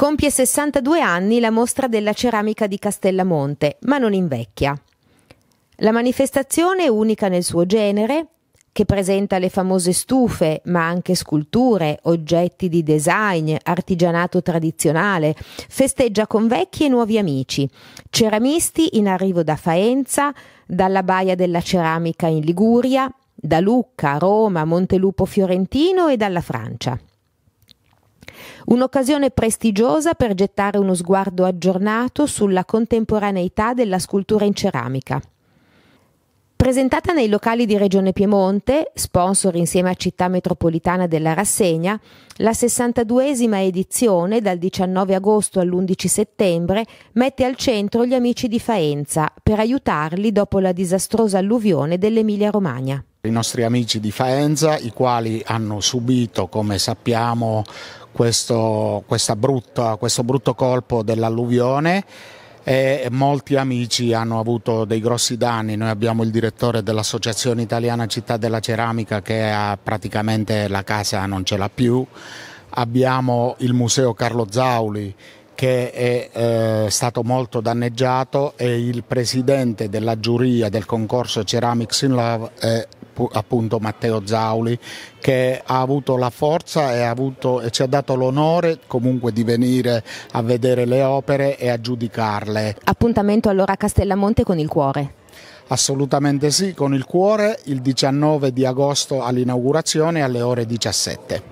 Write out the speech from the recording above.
Compie 62 anni la mostra della ceramica di Castellamonte, ma non invecchia. La manifestazione è unica nel suo genere, che presenta le famose stufe, ma anche sculture, oggetti di design, artigianato tradizionale, festeggia con vecchi e nuovi amici, ceramisti in arrivo da Faenza, dalla Baia della Ceramica in Liguria, da Lucca, Roma, Montelupo Fiorentino e dalla Francia. Un'occasione prestigiosa per gettare uno sguardo aggiornato sulla contemporaneità della scultura in ceramica. Presentata nei locali di Regione Piemonte, sponsor insieme a Città Metropolitana della rassegna, la 62esima edizione dal 19 agosto all'11 settembre mette al centro gli amici di Faenza per aiutarli dopo la disastrosa alluvione dell'Emilia-Romagna i nostri amici di Faenza, i quali hanno subito, come sappiamo, questo, brutta, questo brutto colpo dell'alluvione e molti amici hanno avuto dei grossi danni. Noi abbiamo il direttore dell'Associazione Italiana Città della Ceramica che ha praticamente la casa non ce l'ha più, abbiamo il Museo Carlo Zauli che è eh, stato molto danneggiato e il presidente della giuria del concorso Ceramics in Love è appunto Matteo Zauli che ha avuto la forza e, avuto, e, ci ha dato l'onore comunque di venire a vedere le opere e a giudicarle. Appuntamento allora a Castellamonte con il cuore. Assolutamente sì, con il cuore il 19 di agosto all'inaugurazione alle ore 17.